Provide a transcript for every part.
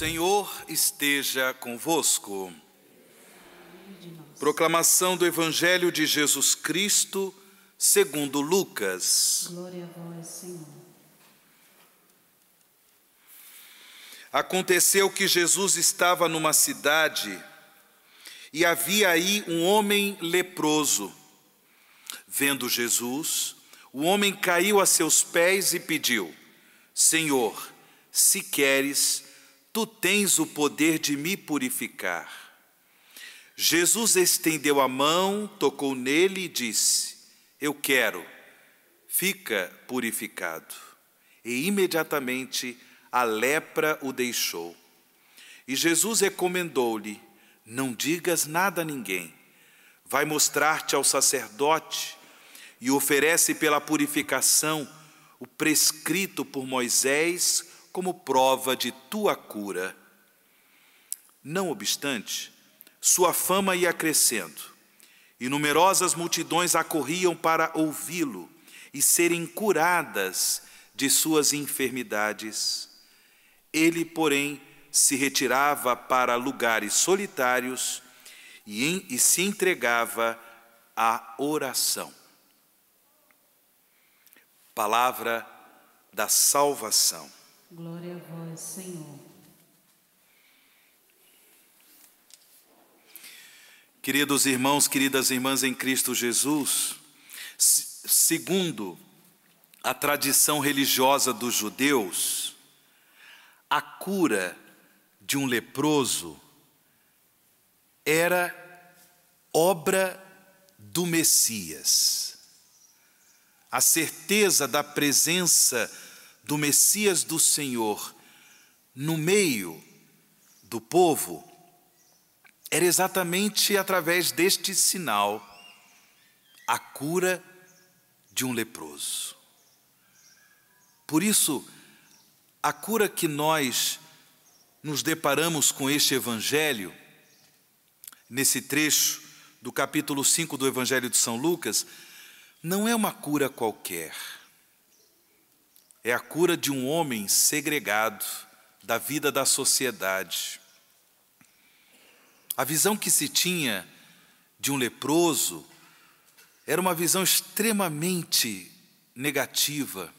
Senhor esteja convosco. Proclamação do Evangelho de Jesus Cristo, segundo Lucas. Glória a vós, Senhor. Aconteceu que Jesus estava numa cidade e havia aí um homem leproso. Vendo Jesus, o homem caiu a seus pés e pediu: Senhor, se queres, Tu tens o poder de me purificar. Jesus estendeu a mão, tocou nele e disse: Eu quero, fica purificado. E imediatamente a lepra o deixou. E Jesus recomendou-lhe: Não digas nada a ninguém. Vai mostrar-te ao sacerdote e oferece pela purificação o prescrito por Moisés como prova de tua cura. Não obstante, sua fama ia crescendo, e numerosas multidões acorriam para ouvi-lo e serem curadas de suas enfermidades. Ele, porém, se retirava para lugares solitários e, em, e se entregava à oração. Palavra da salvação. Glória a vós, Senhor. Queridos irmãos, queridas irmãs em Cristo Jesus, segundo a tradição religiosa dos judeus, a cura de um leproso era obra do Messias. A certeza da presença de do Messias do Senhor no meio do povo era exatamente através deste sinal a cura de um leproso. Por isso, a cura que nós nos deparamos com este evangelho, nesse trecho do capítulo 5 do Evangelho de São Lucas, não é uma cura qualquer é a cura de um homem segregado da vida da sociedade. A visão que se tinha de um leproso era uma visão extremamente negativa.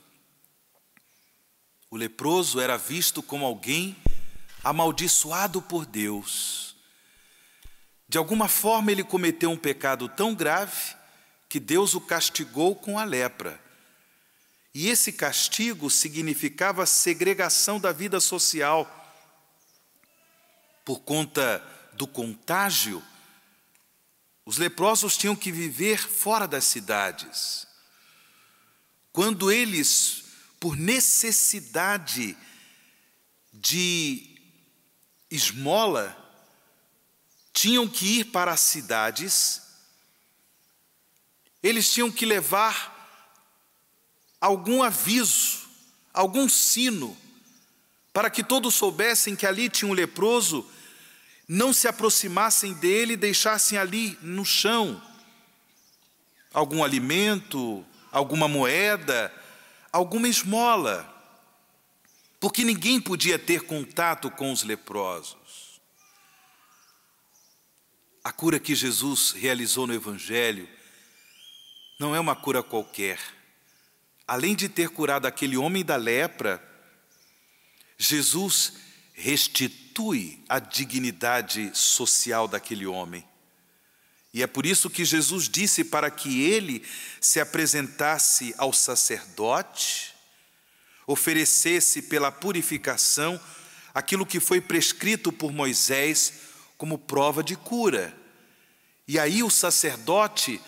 O leproso era visto como alguém amaldiçoado por Deus. De alguma forma, ele cometeu um pecado tão grave que Deus o castigou com a lepra e esse castigo significava segregação da vida social. Por conta do contágio, os leprosos tinham que viver fora das cidades. Quando eles, por necessidade de esmola, tinham que ir para as cidades, eles tinham que levar algum aviso, algum sino, para que todos soubessem que ali tinha um leproso, não se aproximassem dele e deixassem ali no chão algum alimento, alguma moeda, alguma esmola, porque ninguém podia ter contato com os leprosos. A cura que Jesus realizou no Evangelho não é uma cura qualquer além de ter curado aquele homem da lepra, Jesus restitui a dignidade social daquele homem. E é por isso que Jesus disse para que ele se apresentasse ao sacerdote, oferecesse pela purificação aquilo que foi prescrito por Moisés como prova de cura. E aí o sacerdote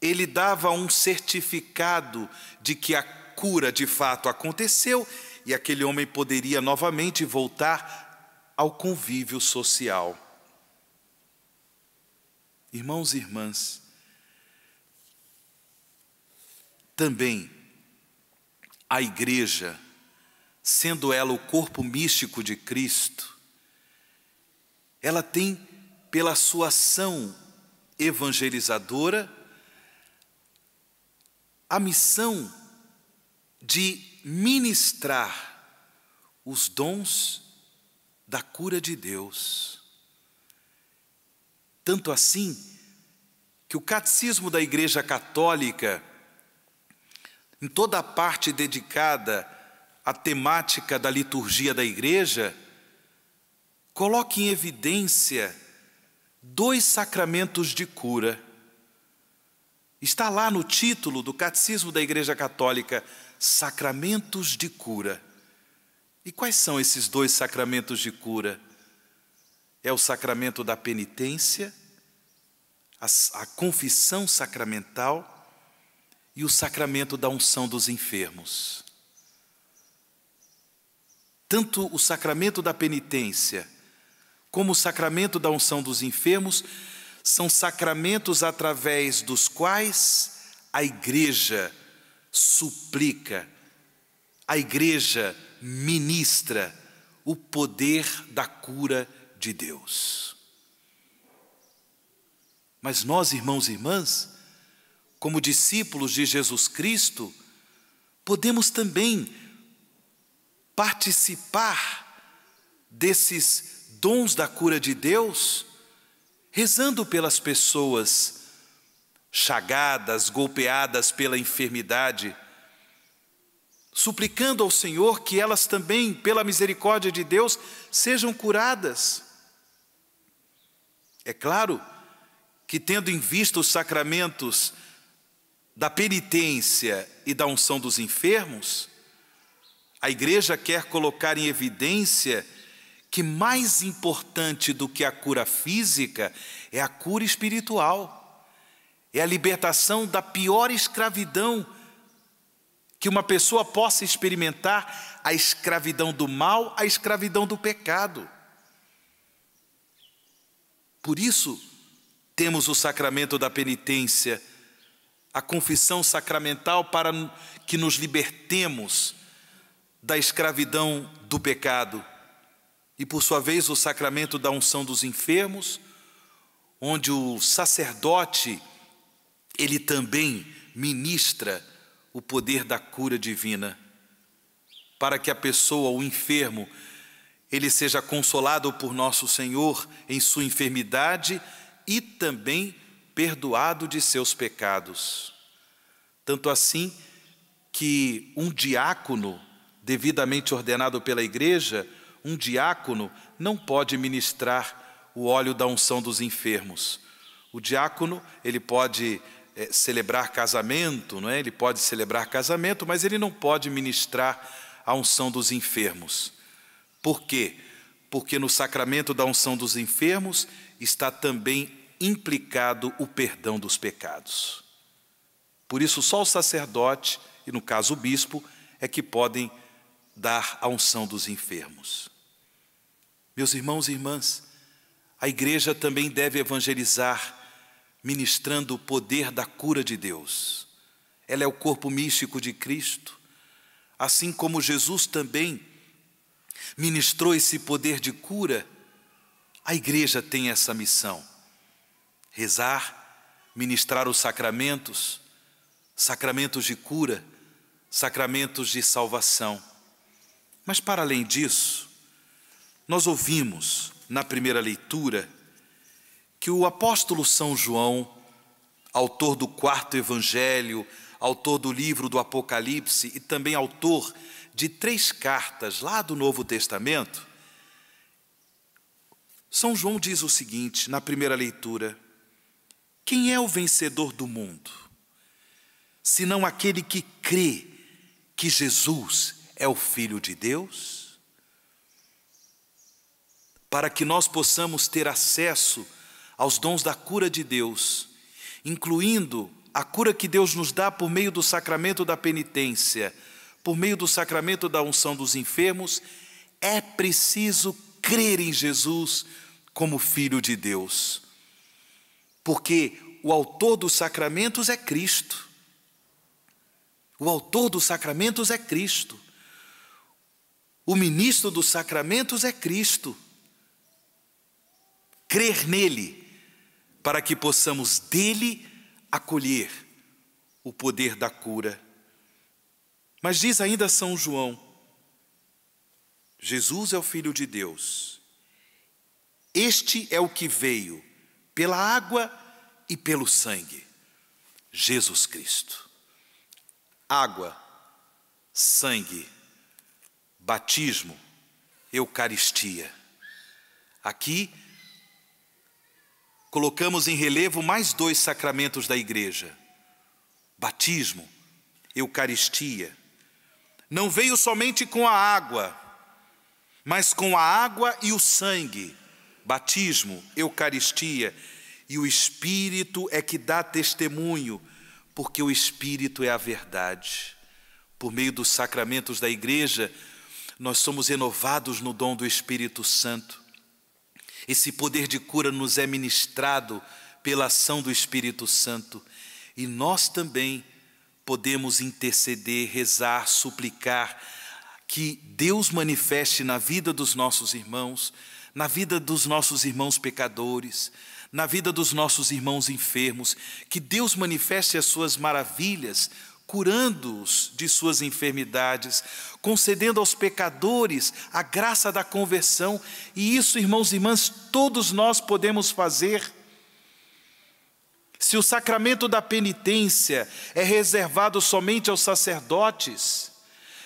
ele dava um certificado de que a cura de fato aconteceu e aquele homem poderia novamente voltar ao convívio social. Irmãos e irmãs, também a igreja, sendo ela o corpo místico de Cristo, ela tem, pela sua ação evangelizadora, a missão de ministrar os dons da cura de Deus. Tanto assim que o catecismo da Igreja Católica, em toda a parte dedicada à temática da liturgia da Igreja, coloca em evidência dois sacramentos de cura Está lá no título do Catecismo da Igreja Católica: Sacramentos de Cura. E quais são esses dois sacramentos de cura? É o sacramento da penitência, a, a confissão sacramental e o sacramento da unção dos enfermos. Tanto o sacramento da penitência como o sacramento da unção dos enfermos são sacramentos através dos quais a igreja suplica, a igreja ministra o poder da cura de Deus. Mas nós, irmãos e irmãs, como discípulos de Jesus Cristo, podemos também participar desses dons da cura de Deus rezando pelas pessoas chagadas, golpeadas pela enfermidade, suplicando ao Senhor que elas também, pela misericórdia de Deus, sejam curadas. É claro que, tendo em vista os sacramentos da penitência e da unção dos enfermos, a igreja quer colocar em evidência que mais importante do que a cura física é a cura espiritual, é a libertação da pior escravidão que uma pessoa possa experimentar a escravidão do mal, a escravidão do pecado. Por isso, temos o sacramento da penitência, a confissão sacramental para que nos libertemos da escravidão do pecado e, por sua vez, o sacramento da unção dos enfermos, onde o sacerdote, ele também ministra o poder da cura divina, para que a pessoa, o enfermo, ele seja consolado por nosso Senhor em sua enfermidade e também perdoado de seus pecados. Tanto assim que um diácono, devidamente ordenado pela igreja, um diácono não pode ministrar o óleo da unção dos enfermos. O diácono, ele pode é, celebrar casamento, não é? Ele pode celebrar casamento, mas ele não pode ministrar a unção dos enfermos. Por quê? Porque no sacramento da unção dos enfermos está também implicado o perdão dos pecados. Por isso, só o sacerdote, e no caso o bispo, é que podem dar a unção dos enfermos. Meus irmãos e irmãs, a igreja também deve evangelizar, ministrando o poder da cura de Deus. Ela é o corpo místico de Cristo, assim como Jesus também ministrou esse poder de cura, a igreja tem essa missão: rezar, ministrar os sacramentos, sacramentos de cura, sacramentos de salvação. Mas, para além disso, nós ouvimos na primeira leitura que o apóstolo São João, autor do quarto evangelho, autor do livro do Apocalipse e também autor de três cartas lá do Novo Testamento, São João diz o seguinte na primeira leitura: Quem é o vencedor do mundo? Senão aquele que crê que Jesus é o Filho de Deus, para que nós possamos ter acesso aos dons da cura de Deus, incluindo a cura que Deus nos dá por meio do sacramento da penitência, por meio do sacramento da unção dos enfermos, é preciso crer em Jesus como Filho de Deus. Porque o autor dos sacramentos é Cristo. O autor dos sacramentos é Cristo. O ministro dos sacramentos é Cristo. Crer nele, para que possamos dele acolher o poder da cura. Mas diz ainda São João: Jesus é o Filho de Deus. Este é o que veio pela água e pelo sangue, Jesus Cristo. Água, sangue, batismo, Eucaristia. Aqui colocamos em relevo mais dois sacramentos da Igreja: batismo, Eucaristia. Não veio somente com a água, mas com a água e o sangue, batismo, Eucaristia. E o Espírito é que dá testemunho, porque o Espírito é a verdade. Por meio dos sacramentos da Igreja, nós somos renovados no dom do Espírito Santo. Esse poder de cura nos é ministrado pela ação do Espírito Santo e nós também podemos interceder, rezar, suplicar que Deus manifeste na vida dos nossos irmãos, na vida dos nossos irmãos pecadores, na vida dos nossos irmãos enfermos, que Deus manifeste as suas maravilhas, curando-os de suas enfermidades, concedendo aos pecadores a graça da conversão, e isso, irmãos e irmãs, todos nós podemos fazer. Se o sacramento da penitência é reservado somente aos sacerdotes,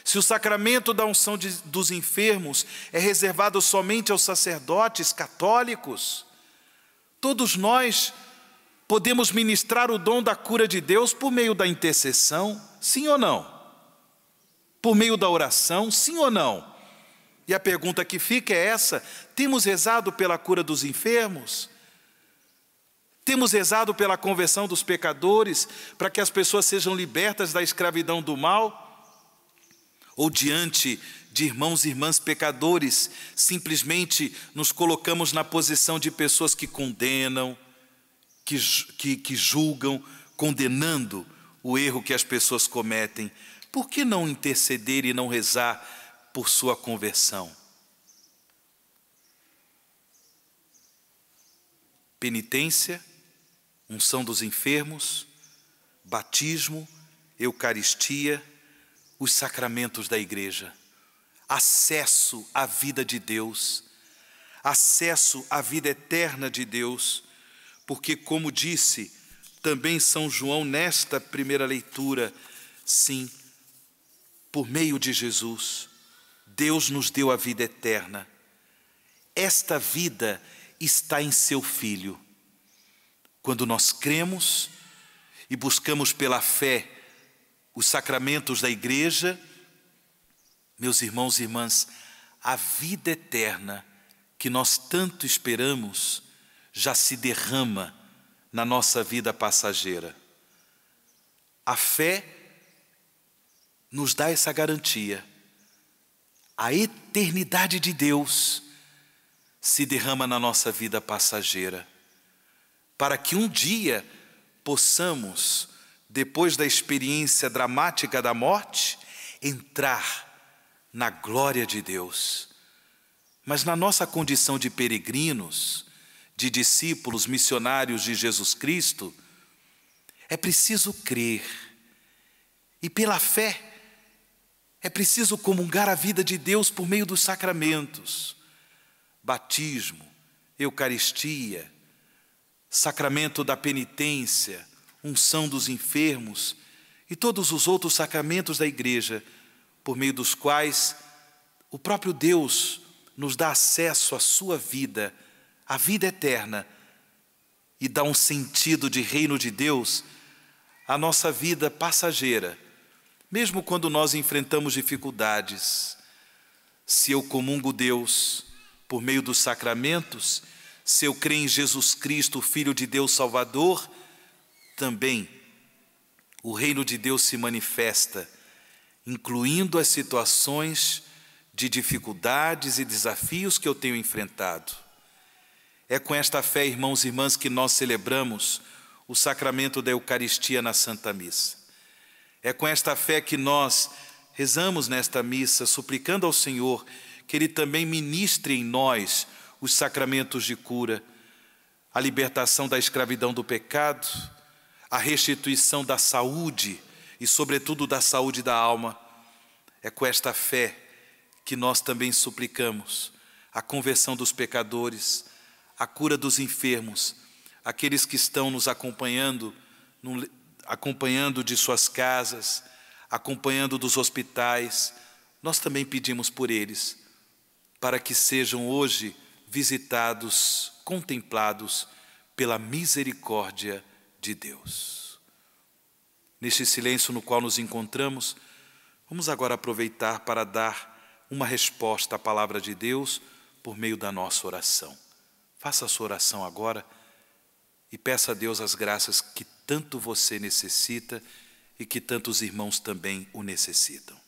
se o sacramento da unção de, dos enfermos é reservado somente aos sacerdotes católicos, todos nós Podemos ministrar o dom da cura de Deus por meio da intercessão, sim ou não? Por meio da oração, sim ou não? E a pergunta que fica é essa: temos rezado pela cura dos enfermos? Temos rezado pela conversão dos pecadores, para que as pessoas sejam libertas da escravidão do mal? Ou diante de irmãos e irmãs pecadores, simplesmente nos colocamos na posição de pessoas que condenam, que, que, que julgam, condenando o erro que as pessoas cometem, por que não interceder e não rezar por sua conversão? Penitência, unção dos enfermos, batismo, Eucaristia, os sacramentos da Igreja, acesso à vida de Deus, acesso à vida eterna de Deus porque, como disse também São João nesta primeira leitura, sim, por meio de Jesus, Deus nos deu a vida eterna. Esta vida está em seu Filho. Quando nós cremos e buscamos pela fé os sacramentos da igreja, meus irmãos e irmãs, a vida eterna que nós tanto esperamos já se derrama na nossa vida passageira. A fé nos dá essa garantia. A eternidade de Deus se derrama na nossa vida passageira, para que um dia possamos, depois da experiência dramática da morte, entrar na glória de Deus. Mas na nossa condição de peregrinos, de discípulos missionários de Jesus Cristo, é preciso crer. E pela fé, é preciso comungar a vida de Deus por meio dos sacramentos batismo, Eucaristia, sacramento da penitência, unção dos enfermos e todos os outros sacramentos da Igreja, por meio dos quais o próprio Deus nos dá acesso à sua vida a vida eterna e dá um sentido de reino de Deus à nossa vida passageira, mesmo quando nós enfrentamos dificuldades. Se eu comungo Deus por meio dos sacramentos, se eu creio em Jesus Cristo, Filho de Deus Salvador, também o reino de Deus se manifesta, incluindo as situações de dificuldades e desafios que eu tenho enfrentado. É com esta fé, irmãos e irmãs, que nós celebramos o sacramento da Eucaristia na Santa Missa. É com esta fé que nós rezamos nesta missa, suplicando ao Senhor que Ele também ministre em nós os sacramentos de cura, a libertação da escravidão do pecado, a restituição da saúde e, sobretudo, da saúde da alma. É com esta fé que nós também suplicamos a conversão dos pecadores a cura dos enfermos, aqueles que estão nos acompanhando, acompanhando de suas casas, acompanhando dos hospitais, nós também pedimos por eles, para que sejam hoje visitados, contemplados pela misericórdia de Deus. Neste silêncio no qual nos encontramos, vamos agora aproveitar para dar uma resposta à palavra de Deus por meio da nossa oração. Faça a sua oração agora e peça a Deus as graças que tanto você necessita e que tantos irmãos também o necessitam.